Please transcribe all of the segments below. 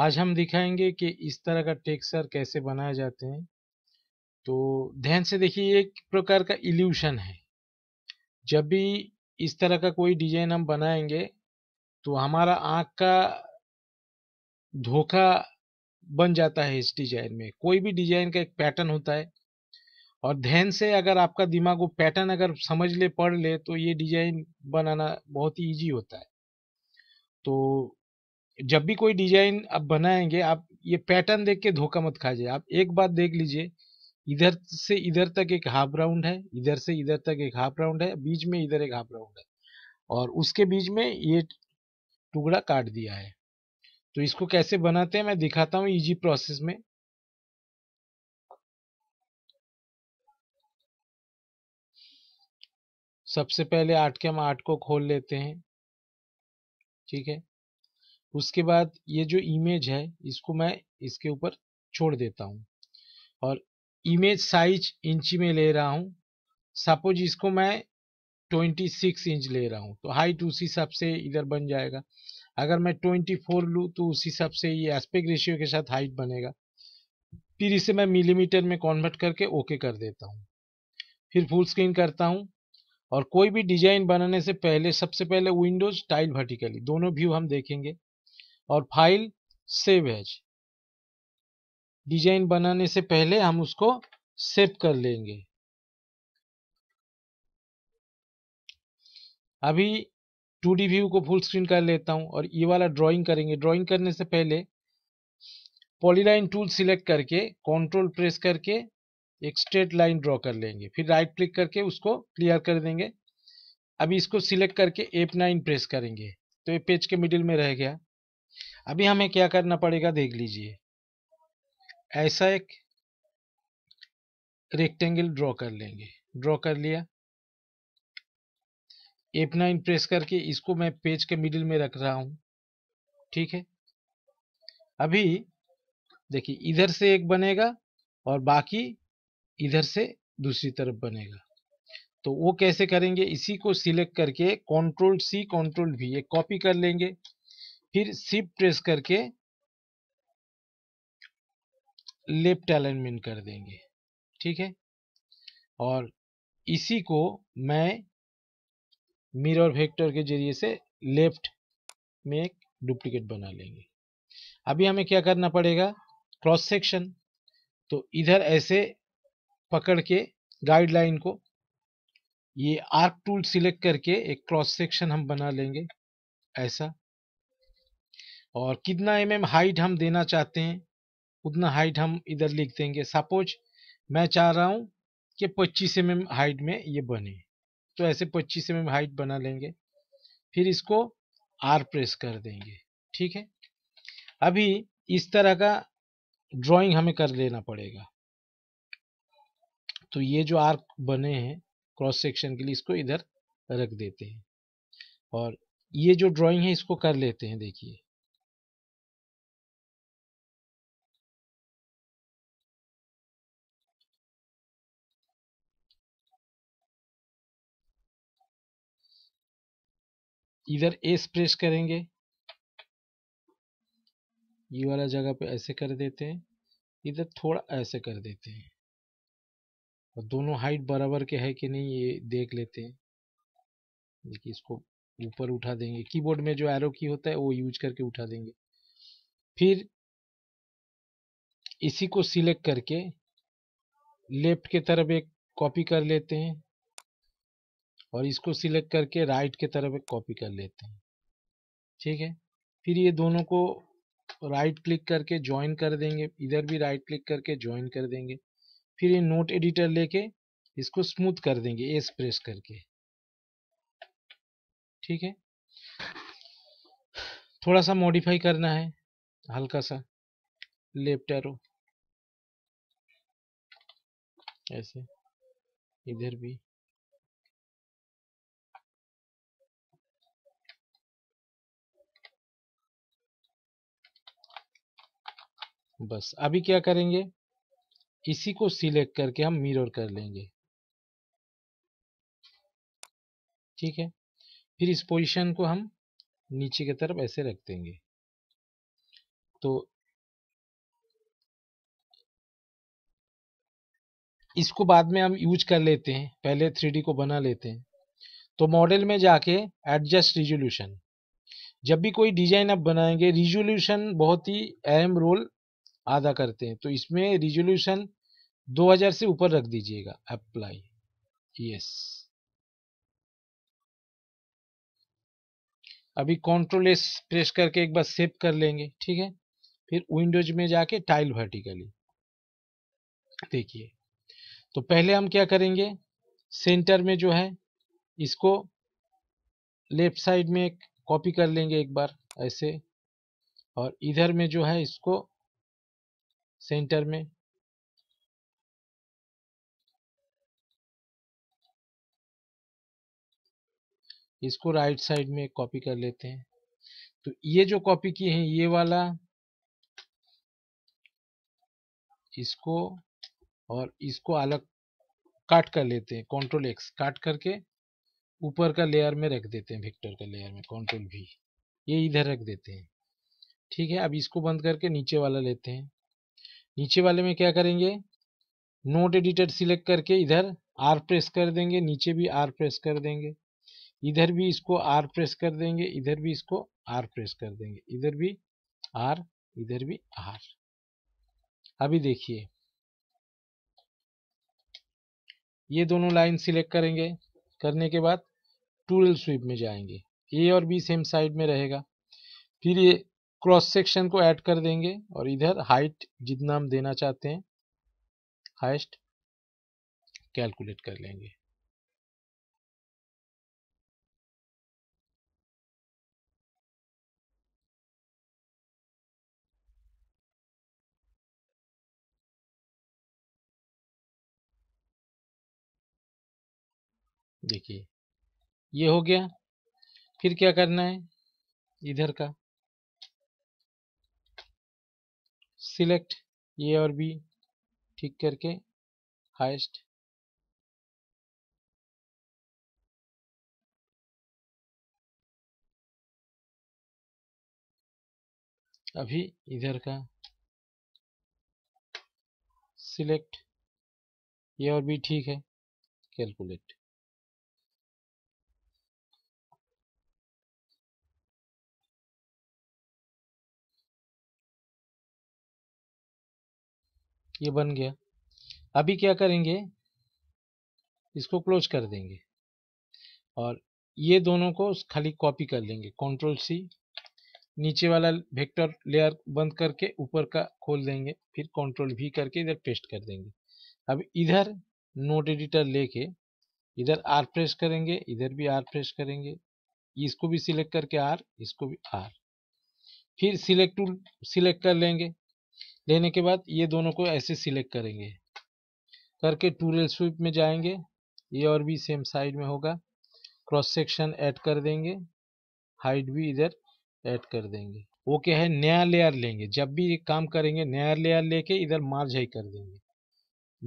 आज हम दिखाएंगे कि इस तरह का टेक्सचर कैसे बनाए जाते हैं तो ध्यान से देखिए एक प्रकार का इल्यूशन है जब भी इस तरह का कोई डिजाइन हम बनाएंगे तो हमारा आँख का धोखा बन जाता है इस डिजाइन में कोई भी डिजाइन का एक पैटर्न होता है और ध्यान से अगर आपका दिमाग वो पैटर्न अगर समझ ले पढ़ ले तो ये डिजाइन बनाना बहुत ही ईजी होता है तो जब भी कोई डिजाइन आप बनाएंगे आप ये पैटर्न देख के धोखा मत खा जाए आप एक बात देख लीजिए इधर से इधर तक एक हाफ राउंड है इधर से इधर तक एक हाफ राउंड है बीच में इधर एक हाफ राउंड है और उसके बीच में ये टुकड़ा काट दिया है तो इसको कैसे बनाते हैं मैं दिखाता हूं इजी प्रोसेस में सबसे पहले आठ के हम आठ को खोल लेते हैं ठीक है उसके बाद ये जो इमेज है इसको मैं इसके ऊपर छोड़ देता हूँ और इमेज साइज इंची में ले रहा हूँ सपोज इसको मैं 26 इंच ले रहा हूँ तो हाइट उसी हिसाब से इधर बन जाएगा अगर मैं 24 लूँ तो उसी हिसाब से ये एस्पेक्ट रेशियो के साथ हाइट बनेगा फिर इसे मैं मिलीमीटर में कॉन्वर्ट करके ओके कर देता हूँ फिर फुल स्क्रीन करता हूँ और कोई भी डिजाइन बनाने से पहले सबसे पहले विंडोज टाइल वर्टिकली दोनों व्यू हम देखेंगे और फाइल सेव एज डिजाइन बनाने से पहले हम उसको सेव कर लेंगे अभी टू डी व्यू को फुल स्क्रीन कर लेता हूं और ये वाला ड्राइंग करेंगे ड्राइंग करने से पहले पॉलीलाइन टूल सिलेक्ट करके कंट्रोल प्रेस करके एक स्ट्रेट लाइन ड्रॉ कर लेंगे फिर राइट क्लिक करके उसको क्लियर कर देंगे अभी इसको सिलेक्ट करके एप नाइन प्रेस करेंगे तो ये पेज के मिडिल में रह गया अभी हमें क्या करना पड़ेगा देख लीजिए ऐसा एक रेक्टेंगल ड्रॉ कर लेंगे ड्रॉ कर लिया एप नाइन प्रेस करके इसको मैं पेज के मिडिल में रख रहा हूँ ठीक है अभी देखिए इधर से एक बनेगा और बाकी इधर से दूसरी तरफ बनेगा तो वो कैसे करेंगे इसी को सिलेक्ट करके कंट्रोल सी कंट्रोल भी एक कॉपी कर लेंगे फिर शिफ्ट प्रेस करके लेफ्ट अलाइनमेंट कर देंगे ठीक है और इसी को मैं मिरर वेक्टर के जरिए से लेफ्ट में एक डुप्लीकेट बना लेंगे अभी हमें क्या करना पड़ेगा क्रॉस सेक्शन तो इधर ऐसे पकड़ के गाइडलाइन को ये आर्क टूल सिलेक्ट करके एक क्रॉस सेक्शन हम बना लेंगे ऐसा और कितना एम एम हाइट हम देना चाहते हैं उतना हाइट हम इधर लिख देंगे सपोज मैं चाह रहा हूँ कि पच्चीस एम एम हाइट में ये बने तो ऐसे पच्चीस एम एम हाइट बना लेंगे फिर इसको आर प्रेस कर देंगे ठीक है अभी इस तरह का ड्राइंग हमें कर लेना पड़ेगा तो ये जो आर्क बने हैं क्रॉस सेक्शन के लिए इसको इधर रख देते हैं और ये जो ड्राइंग है इसको कर लेते हैं देखिए इधर एस प्रेस करेंगे ये वाला जगह पे ऐसे कर देते हैं इधर थोड़ा ऐसे कर देते हैं और दोनों हाइट बराबर के है कि नहीं ये देख लेते हैं देखिए इसको ऊपर उठा देंगे कीबोर्ड में जो एरो की होता है वो यूज करके उठा देंगे फिर इसी को सिलेक्ट करके लेफ्ट के तरफ एक कॉपी कर लेते हैं और इसको सिलेक्ट करके राइट के तरफ कॉपी कर लेते हैं ठीक है फिर ये दोनों को राइट क्लिक करके ज्वाइन कर देंगे इधर भी राइट क्लिक करके ज्वाइन कर देंगे फिर ये नोट एडिटर लेके इसको स्मूथ कर देंगे एस प्रेस करके ठीक है थोड़ा सा मॉडिफाई करना है हल्का सा लेफ्ट एरो ऐसे इधर भी बस अभी क्या करेंगे इसी को सिलेक्ट करके हम मिरर कर लेंगे ठीक है फिर इस पोजीशन को हम नीचे की तरफ ऐसे रख देंगे तो इसको बाद में हम यूज कर लेते हैं पहले थ्री को बना लेते हैं तो मॉडल में जाके एडजस्ट रिजोल्यूशन जब भी कोई डिजाइन आप बनाएंगे रिजोल्यूशन बहुत ही अहम रोल आधा करते हैं तो इसमें रिजोल्यूशन 2000 से ऊपर रख दीजिएगा अप्लाई यस अभी कंट्रोल एस प्रेस करके एक बार सेव कर लेंगे ठीक है फिर विंडोज में जाके टाइल वर्टिकली देखिए तो पहले हम क्या करेंगे सेंटर में जो है इसको लेफ्ट साइड में कॉपी कर लेंगे एक बार ऐसे और इधर में जो है इसको सेंटर में इसको राइट साइड में कॉपी कर लेते हैं तो ये जो कॉपी किए हैं ये वाला इसको और इसको अलग काट कर लेते हैं कंट्रोल एक्स काट करके ऊपर का लेयर में रख देते हैं वेक्टर का लेयर में कंट्रोल भी ये इधर रख देते हैं ठीक है अब इसको बंद करके नीचे वाला लेते हैं नीचे वाले में क्या करेंगे नोट एडिटर सिलेक्ट करके इधर आर प्रेस कर देंगे नीचे भी आर प्रेस कर देंगे इधर भी इसको आर प्रेस कर देंगे इधर भी इसको आर प्रेस कर देंगे इधर भी आर इधर भी आर अभी देखिए ये दोनों लाइन सिलेक्ट करेंगे करने के बाद टूल स्वीप में जाएंगे ए और बी सेम साइड में रहेगा फिर ये क्रॉस सेक्शन को ऐड कर देंगे और इधर हाइट जितना हम देना चाहते हैं हाइस्ट कैलकुलेट कर लेंगे देखिए ये हो गया फिर क्या करना है इधर का सिलेक्ट ए और बी ठीक करके हाइस्ट अभी इधर का सिलेक्ट ए और बी ठीक है कैलकुलेट ये बन गया अभी क्या करेंगे इसको क्लोज कर देंगे और ये दोनों को खाली कॉपी कर लेंगे कंट्रोल सी नीचे वाला वेक्टर लेयर बंद करके ऊपर का खोल देंगे फिर कंट्रोल भी करके इधर पेस्ट कर देंगे अब इधर नोट एडिटर लेके इधर आर प्रेस करेंगे इधर भी आर प्रेस करेंगे इसको भी सिलेक्ट करके आर इसको भी आर फिर सिलेक्ट टूल सिलेक्ट कर लेंगे लेने के बाद ये दोनों को ऐसे सिलेक्ट करेंगे करके टू रेल स्वीप में जाएंगे ये और भी सेम साइड में होगा क्रॉस सेक्शन ऐड कर देंगे हाइट भी इधर ऐड कर देंगे वो क्या है नया लेयर लेंगे जब भी एक काम करेंगे नया लेयर लेके इधर मार्ज हाई कर देंगे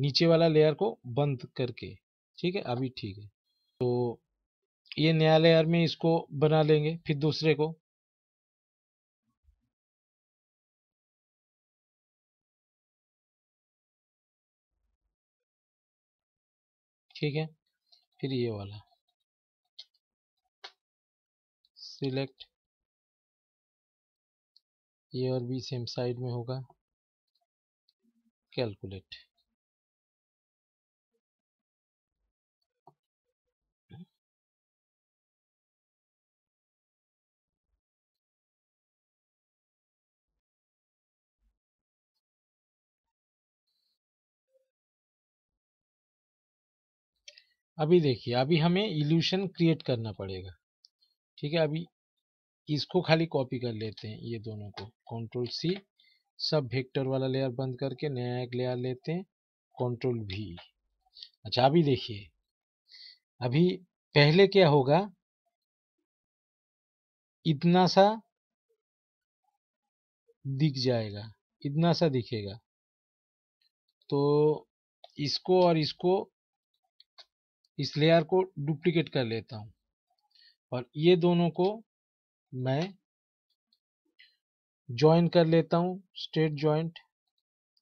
नीचे वाला लेयर को बंद करके ठीक है अभी ठीक है तो ये नया लेयर में इसको बना लेंगे फिर दूसरे को ठीक है फिर ये वाला सिलेक्ट ये और भी सेम साइड में होगा कैलकुलेट अभी देखिए अभी हमें इल्यूशन क्रिएट करना पड़ेगा ठीक है अभी इसको खाली कॉपी कर लेते हैं ये दोनों को कंट्रोल सी सब वेक्टर वाला लेयर बंद करके नया एक लेयर लेते हैं कंट्रोल भी अच्छा अभी देखिए अभी पहले क्या होगा इतना सा दिख जाएगा इतना सा दिखेगा तो इसको और इसको इस लेयर को डुप्लीकेट कर लेता हूं और ये दोनों को मैं ज्वाइन कर लेता हूँ स्टेट ज्वाइंट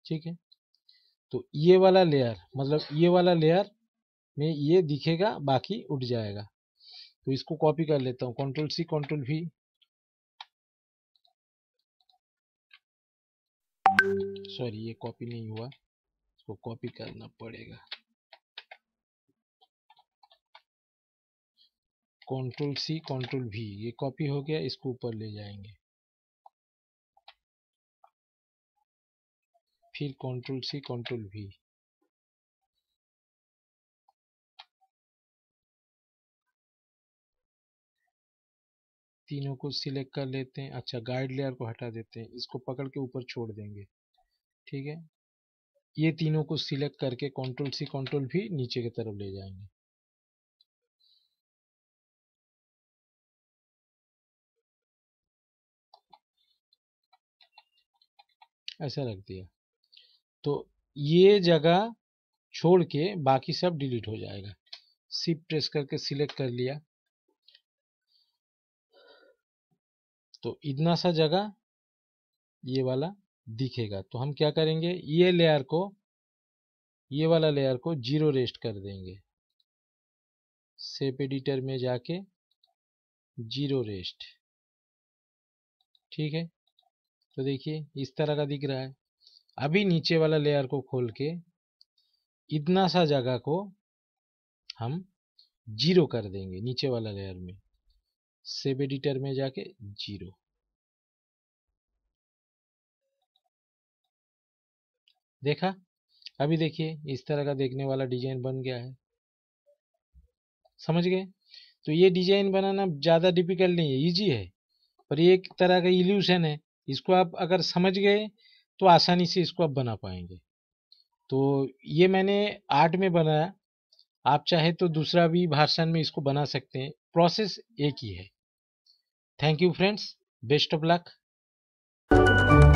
ठीक है तो ये वाला लेयर मतलब ये वाला लेयर में ये दिखेगा बाकी उठ जाएगा तो इसको कॉपी कर लेता हूँ कंट्रोल सी कंट्रोल भी सॉरी ये कॉपी नहीं हुआ इसको कॉपी करना पड़ेगा कंट्रोल सी कंट्रोल वी ये कॉपी हो गया इसको ऊपर ले जाएंगे फिर कंट्रोल सी कंट्रोल वी तीनों को सिलेक्ट कर लेते हैं अच्छा गाइड लेयर को हटा देते हैं इसको पकड़ के ऊपर छोड़ देंगे ठीक है ये तीनों को सिलेक्ट करके कंट्रोल सी कंट्रोल भी नीचे की तरफ ले जाएंगे ऐसा रख दिया तो ये जगह छोड़ के बाकी सब डिलीट हो जाएगा सिप प्रेस करके सिलेक्ट कर लिया तो इतना सा जगह ये वाला दिखेगा तो हम क्या करेंगे ये लेयर को ये वाला लेयर को जीरो रेस्ट कर देंगे सेप एडिटर में जाके जीरो रेस्ट ठीक है तो देखिए इस तरह का दिख रहा है अभी नीचे वाला लेयर को खोल के इतना सा जगह को हम जीरो कर देंगे नीचे वाला लेयर में सेब एडिटर में जाके जीरो देखा अभी देखिए इस तरह का देखने वाला डिजाइन बन गया है समझ गए तो ये डिजाइन बनाना ज़्यादा डिफिकल्ट नहीं है इजी है पर ये एक तरह का इल्यूशन है इसको आप अगर समझ गए तो आसानी से इसको आप बना पाएंगे तो ये मैंने आर्ट में बनाया आप चाहे तो दूसरा भी भाषण में इसको बना सकते हैं प्रोसेस एक ही है thank you friends best of luck